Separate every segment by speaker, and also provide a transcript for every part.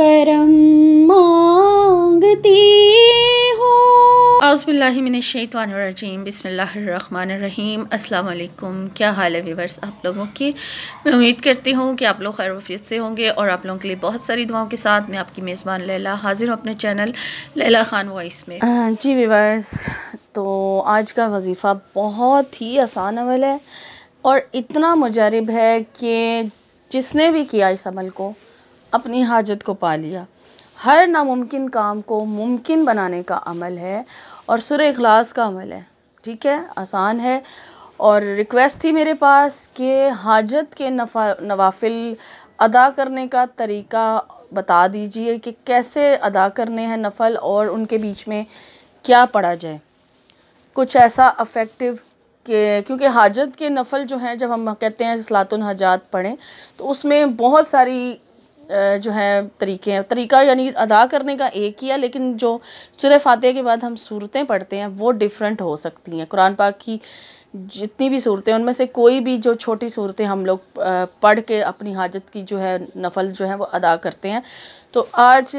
Speaker 1: करम मांगती हो अज़बिल्लिमिनशैतवानरजीम बिसमीम अल्लाम क्या हाल है वीवर्स आप लोगों की मैं उम्मीद करती हूँ कि आप लोग खैर वफियत से होंगे और आप लोगों के लिए बहुत सारी दुआओं के साथ मैं आपकी मेज़बान लैला हाजिर हूँ अपने चैनल लैला ख़ान वॉइस में जी वीवर्स तो आज का वजीफ़ा बहुत ही आसान अमल है और इतना मुजरब है कि जिसने भी किया इस अमल को अपनी हाजत को पा लिया हर नामुमकिन काम को मुमकिन बनाने का अमल है और सुर अखलास का अमल है ठीक है आसान है और रिक्वेस्ट थी मेरे पास कि हाजत के नफा नवाफिल अदा करने का तरीका बता दीजिए कि कैसे अदा करने हैं नफल और उनके बीच में क्या पढ़ा जाए कुछ ऐसा अफेक्टिव के क्योंकि हाजत के नफल जो हैं जब हम कहते हैं सलातुल हजात पढ़ें तो उसमें बहुत सारी जो है तरीके हैं तरीका यानी अदा करने का एक ही है लेकिन जो सुर फातह के बाद हम सूरतें पढ़ते हैं वो डिफरेंट हो सकती हैं कुरान पाक की जितनी भी सूरतें उनमें से कोई भी जो छोटी सूरतें हम लोग पढ़ के अपनी हाजत की जो है नफल जो है वो अदा करते हैं तो आज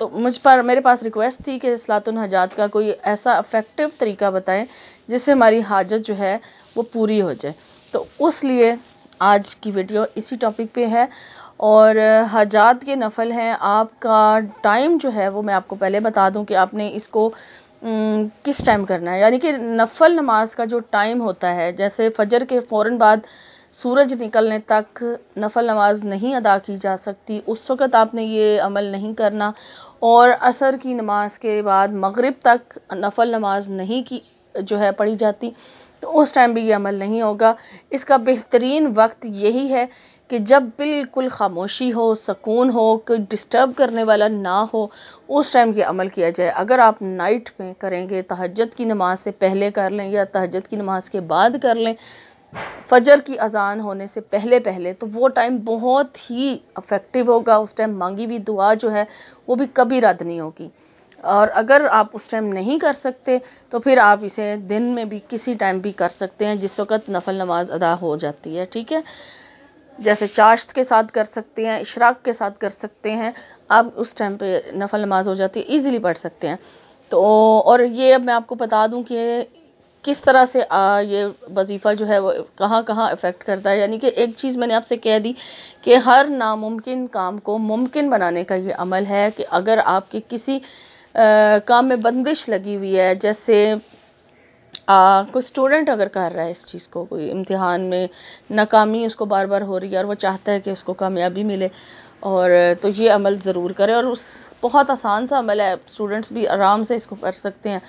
Speaker 1: तो मुझ पर मेरे पास रिक्वेस्ट थी कि सलातुल हजात का कोई ऐसा अफेक्टिव तरीका बताएं जिससे हमारी हाजत जो है वो पूरी हो जाए तो उस लिए आज की वीडियो इसी टॉपिक पे है और हजात के नफल हैं आपका टाइम जो है वो मैं आपको पहले बता दूं कि आपने इसको किस टाइम करना है यानी कि नफल नमाज का जो टाइम होता है जैसे फजर के फ़ौर बाद सूरज निकलने तक नफल नमाज नहीं अदा की जा सकती उस वक़्त आपने ये अमल नहीं करना और असर की नमाज के बाद मगरब तक नफल नमाज नहीं की जो है पढ़ी जाती तो उस टाइम भी ये अमल नहीं होगा इसका बेहतरीन वक्त यही है कि जब बिल्कुल ख़ामोशी हो सकून हो कोई डिस्टर्ब करने वाला ना हो उस टाइम ये अमल किया जाए अगर आप नाइट में करेंगे तहजद की नमाज़ से पहले कर लें या तहजद की नमाज़ के बाद कर लें फजर की अजान होने से पहले पहले तो वो टाइम बहुत ही अफेक्टिव होगा उस टाइम मांगी हुई दुआ जो है वो भी कभी रद्द नहीं होगी और अगर आप उस टाइम नहीं कर सकते तो फिर आप इसे दिन में भी किसी टाइम भी कर सकते हैं जिस वक्त नफल नमाज अदा हो जाती है ठीक है जैसे चाश्त के साथ कर सकते हैं इशराक के साथ कर सकते हैं आप उस टाइम पे नफल नमाज हो जाती है ईज़िली पढ़ सकते हैं तो और ये अब मैं आपको बता दूं कि किस तरह से आ, ये वजीफ़ा जो है वो कहाँ कहाँ अफेक्ट करता है यानी कि एक चीज़ मैंने आपसे कह दी कि हर नामुमकिन काम को मुमकिन बनाने का ये अमल है कि अगर आपके किसी आ, काम में बंदिश लगी हुई है जैसे कोई स्टूडेंट अगर कर रहा है इस चीज़ को कोई इम्तिहान में नाकामी उसको बार बार हो रही है और वो चाहता है कि उसको कामयाबी मिले और तो ये अमल ज़रूर करें और उस बहुत आसान सा अमल है स्टूडेंट्स भी आराम से इसको कर सकते हैं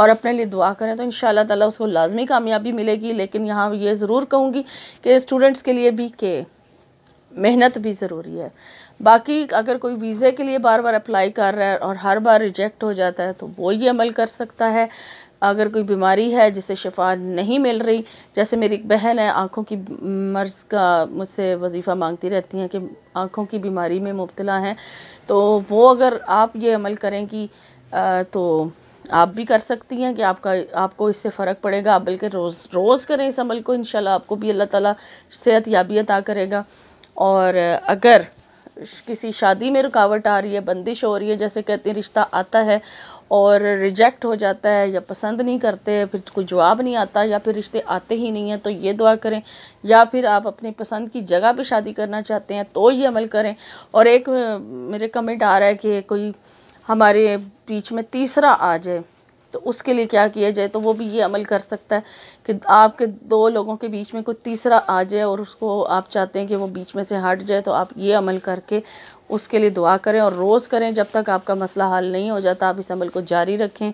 Speaker 1: और अपने लिए दुआ करें तो इन ताला उसको लाजमी कामयाबी मिलेगी लेकिन यहाँ ये ज़रूर कहूँगी कि स्टूडेंट्स के लिए भी के मेहनत भी ज़रूरी है बाकी अगर कोई वीज़े के लिए बार बार अप्लाई कर रहा है और हर बार रिजेक्ट हो जाता है तो वो ये अमल कर सकता है अगर कोई बीमारी है जिसे शफा नहीं मिल रही जैसे मेरी एक बहन है आँखों की मर्ज़ का मुझसे वजीफ़ा मांगती रहती हैं कि आँखों की बीमारी में मुबतला हैं तो वो अगर आप ये अमल करें कि तो आप भी कर सकती हैं कि आपका आपको इससे फ़र्क पड़ेगा आप बल्कि रोज़ रोज़ करें इस अमल को इन आपको भी अल्लाह ताली सेहत याबी अता करेगा और अगर किसी शादी में रुकावट आ रही है बंदिश हो रही है जैसे कहते हैं रिश्ता आता है और रिजेक्ट हो जाता है या पसंद नहीं करते फिर कोई जवाब नहीं आता या फिर रिश्ते आते ही नहीं हैं तो ये दुआ करें या फिर आप अपने पसंद की जगह पे शादी करना चाहते हैं तो ये अमल करें और एक मेरे कमेंट आ रहा है कि कोई हमारे बीच में तीसरा आ जाए तो उसके लिए क्या किया जाए तो वो भी ये अमल कर सकता है कि आपके दो लोगों के बीच में कोई तीसरा आ जाए और उसको आप चाहते हैं कि वो बीच में से हट जाए तो आप ये अमल करके उसके लिए दुआ करें और रोज़ करें जब तक आपका मसला हल नहीं हो जाता आप इस अमल को जारी रखें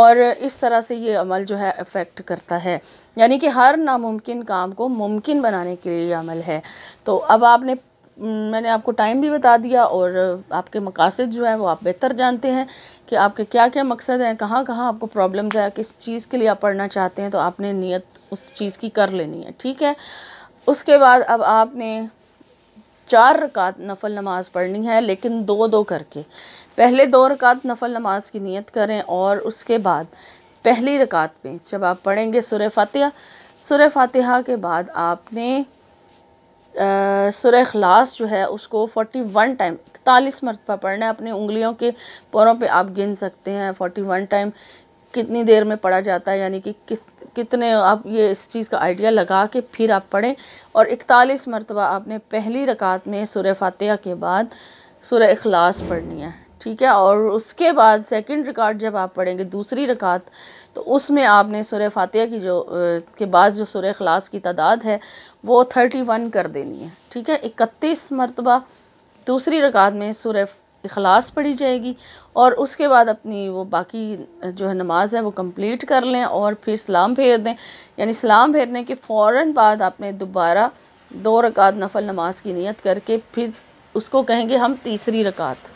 Speaker 1: और इस तरह से ये अमल जो है अफेक्ट करता है यानी कि हर नामुमकिन काम को मुमकिन बनाने के लिए अमल है तो अब आपने मैंने आपको टाइम भी बता दिया और आपके मकासद जो हैं वो आप बेहतर जानते हैं कि आपके क्या क्या मकसद हैं कहाँ कहाँ आपको प्रॉब्लम्स है किस चीज़ के लिए आप पढ़ना चाहते हैं तो आपने नीयत उस चीज़ की कर लेनी है ठीक है उसके बाद अब आपने चार रकात नफल नमाज़ पढ़नी है लेकिन दो दो करके पहले दो रकात नफल नमाज की नीयत करें और उसके बाद पहली रकात में जब आप पढ़ेंगे सुर फातह सुर फातह के बाद आपने सुरह अखलास जो है उसको 41 टाइम इकतालीस मरतबा पढ़ना है अपनी उंगलियों के पौरों पे आप गिन सकते हैं 41 टाइम कितनी देर में पढ़ा जाता है यानी कि किस कितने आप ये इस चीज़ का आइडिया लगा के फिर आप पढ़ें और इकतालीस मरतबा आपने पहली रकात में सुरह फातह के बाद सुरह अखलास पढ़नी है ठीक है और उसके बाद सेकंड रिकार्ड जब आप पढ़ेंगे दूसरी रकात तो उसमें आपने सुरह फातह की जो के बाद जो सुरह खलास की तादाद है वो थर्टी वन कर देनी है ठीक है इकतीस मरतबा दूसरी रकात में सुरह अखलास पढ़ी जाएगी और उसके बाद अपनी वो बाकी जो है नमाज है वो कंप्लीट कर लें और फिर सलाम फेर दें यानी सलाम फेरने के फ़ौर बाद आपने दोबारा दो रकात नफल नमाज की नीयत करके फिर उसको कहेंगे हम तीसरी रकात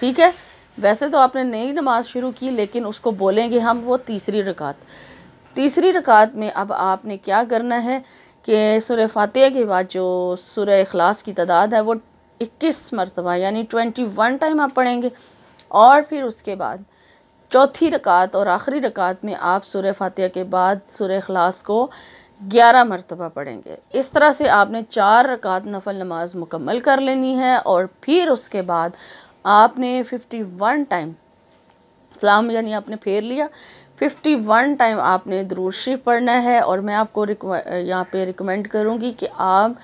Speaker 1: ठीक है वैसे तो आपने नई नमाज शुरू की लेकिन उसको बोलेंगे हम वो तीसरी रकात तीसरी रकात में अब आपने क्या करना है कि सुर फातह के बाद जो सुर अखलास की तादाद है वो इक्कीस मरतबा यानी ट्वेंटी वन टाइम आप पढ़ेंगे और फिर उसके बाद चौथी रकात और आखिरी रकात में आप सुर फातह के बाद सुर अखलास को ग्यारह मरतबा पढ़ेंगे इस तरह से आपने चार रकात नफल नमाज मुकम्मल कर लेनी है और फिर उसके बाद आपने फिफ्टी वन टाइम सलाम यानी आपने फेर लिया फिफ्टी वन टाइम आपने दरूद शरीफ पढ़ना है और मैं आपको यहाँ पे रिकमेंड करूँगी कि आप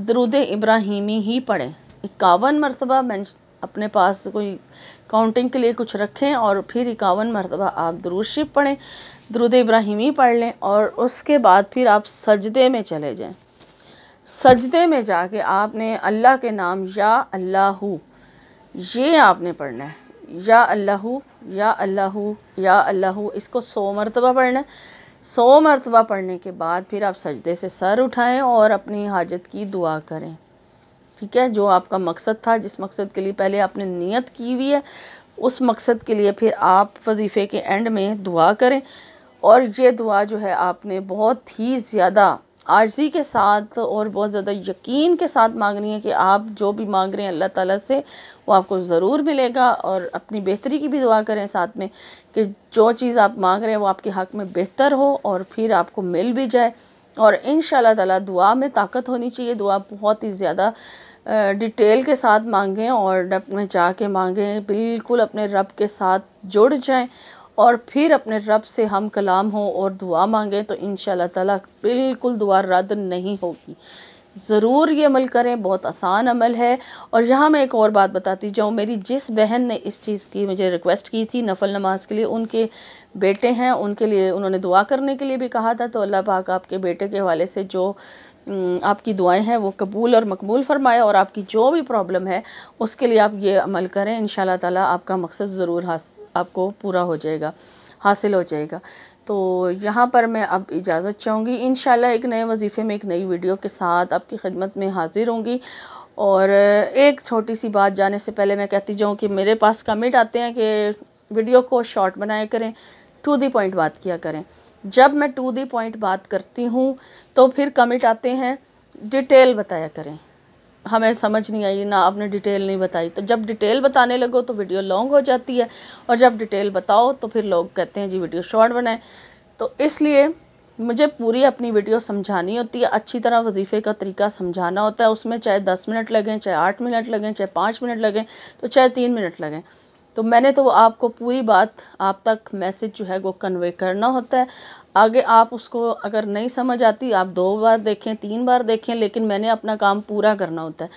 Speaker 1: दरूद इब्राहिमी ही पढ़ें इक्यावन मरतबा मैं अपने पास कोई काउंटिंग के लिए कुछ रखें और फिर इक्यावन मरतबा आप दरूद शरीफ पढ़ें दरुद इब्राहिमी पढ़ लें और उसके बाद फिर आप सजदे में चले जाएँ सजदे में जाके आपने अल्लाह के नाम या अल्लाह ये आपने पढ़ना है या अल्लाह या अल्लाह या अल्लाह इसको सौ मरतबा पढ़ना है सौ मरतबा पढ़ने के बाद फिर आप सजदे से सर उठाएं और अपनी हाजत की दुआ करें ठीक है जो आपका मकसद था जिस मकसद के लिए पहले आपने नियत की हुई है उस मकसद के लिए फिर आप वजीफ़े के एंड में दुआ करें और ये दुआ जो है आपने बहुत ही ज़्यादा आर्जी के साथ और बहुत ज़्यादा यकीन के साथ मांगनी है कि आप जो भी मांग रहे हैं अल्लाह ताला से वो आपको ज़रूर मिलेगा और अपनी बेहतरी की भी दुआ करें साथ में कि जो चीज़ आप मांग रहे हैं वो आपके हक़ में बेहतर हो और फिर आपको मिल भी जाए और इन ताला दुआ में ताकत होनी चाहिए दुआ बहुत ही ज़्यादा डिटेल के साथ मांगें और डब में जाके मांगें बिल्कुल अपने रब के साथ जुड़ जाएं और फिर अपने रब से हम कलाम हो और दुआ मांगें तो इन ताला बिल्कुल दुआ रद्द नहीं होगी ज़रूर ये अमल करें बहुत आसान अमल है और यहाँ मैं एक और बात बताती जाऊँ मेरी जिस बहन ने इस चीज़ की मुझे रिक्वेस्ट की थी नफल नमाज के लिए उनके बेटे हैं उनके लिए उन्होंने दुआ करने के लिए भी कहा था तो अल्लाह पाक आपके बेटे के हवाले से जो आपकी दुआएं हैं वो कबूल और मकबूल फरमाए और आपकी जो भी प्रॉब्लम है उसके लिए आप ये अमल करें इन ताला आपका मकसद ज़रूर हासिल आपको पूरा हो जाएगा हासिल हो जाएगा तो यहाँ पर मैं अब इजाज़त चाहूँगी इन एक नए वजीफ़े में एक नई वीडियो के साथ आपकी खिदमत में हाज़िर होंगी और एक छोटी सी बात जाने से पहले मैं कहती जाऊँ कि मेरे पास कमेंट आते हैं कि वीडियो को शॉर्ट बनाया करें टू दी पॉइंट बात किया करें जब मैं टू दी पॉइंट बात करती हूँ तो फिर कमेंट आते हैं डिटेल बताया करें हमें समझ नहीं आई ना आपने डिटेल नहीं बताई तो जब डिटेल बताने लगो तो वीडियो लॉन्ग हो जाती है और जब डिटेल बताओ तो फिर लोग कहते हैं जी वीडियो शॉर्ट बनाएं तो इसलिए मुझे पूरी अपनी वीडियो समझानी होती है अच्छी तरह वजीफ़े का तरीका समझाना होता है उसमें चाहे दस मिनट लगें चाहे आठ मिनट लगें चाहे पाँच मिनट लगें तो चाहे तीन मिनट लगें तो मैंने तो आपको पूरी बात आप तक मैसेज जो है वो कन्वे करना होता है आगे आप उसको अगर नहीं समझ आती आप दो बार देखें तीन बार देखें लेकिन मैंने अपना काम पूरा करना होता है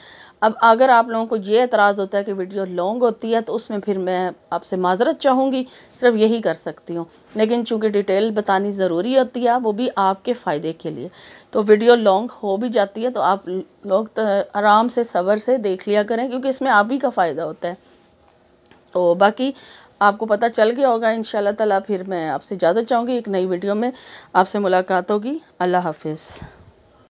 Speaker 1: अब अगर आप लोगों को ये एतराज़ होता है कि वीडियो लॉन्ग होती है तो उसमें फिर मैं आपसे माजरत चाहूँगी सिर्फ यही कर सकती हूँ लेकिन चूँकि डिटेल बतानी ज़रूरी होती है वो भी आपके फ़ायदे के लिए तो वीडियो लॉन्ग हो भी जाती है तो आप लोग आराम से सबर से देख लिया करें क्योंकि इसमें आप ही का फ़ायदा होता है तो बाकी आपको पता चल गया होगा इन ताला फिर मैं आपसे ज़्यादा चाहूँगी एक नई वीडियो में आपसे मुलाकात होगी अल्लाह हाफिज़